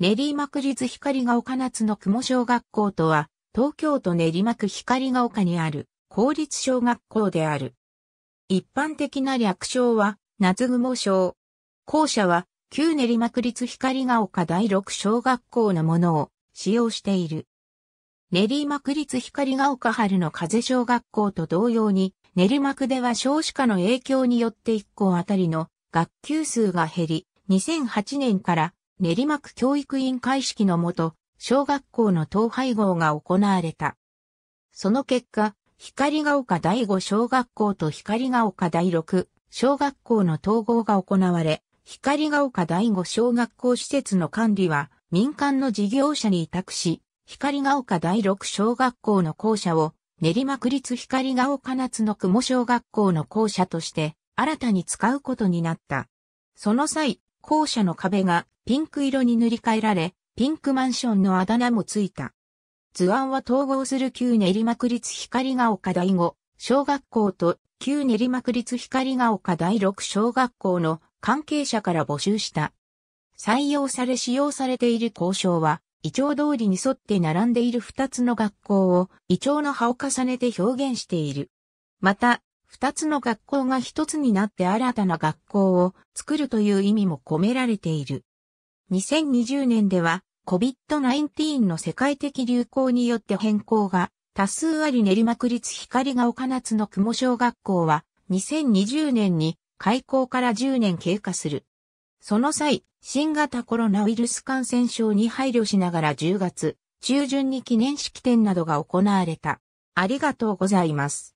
練馬区立光が丘夏の雲小学校とは、東京都練馬区光が丘にある公立小学校である。一般的な略称は、夏雲小。校舎は、旧練馬区立光が丘第六小学校のものを使用している。練馬区立光が丘春の風小学校と同様に、練馬区では少子化の影響によって1校あたりの学級数が減り、2008年から練馬区教育委員会式のもと、小学校の統廃合が行われた。その結果、光が丘第5小学校と光が丘第6小学校の統合が行われ、光が丘第5小学校施設の管理は民間の事業者に委託し、光が丘第6小学校の校舎を練馬区立光が丘夏の雲小学校の校舎として新たに使うことになった。その際、校舎の壁がピンク色に塗り替えられ、ピンクマンションのあだ名もついた。図案は統合する旧練馬区立光が丘第五小学校と旧練馬区立光が丘第六小学校の関係者から募集した。採用され使用されている校章は、イチョウ通りに沿って並んでいる二つの学校をイチョウの葉を重ねて表現している。また、二つの学校が一つになって新たな学校を作るという意味も込められている。2020年では COVID-19 の世界的流行によって変更が多数あり練馬区立光が丘夏の雲小学校は2020年に開校から10年経過する。その際、新型コロナウイルス感染症に配慮しながら10月中旬に記念式典などが行われた。ありがとうございます。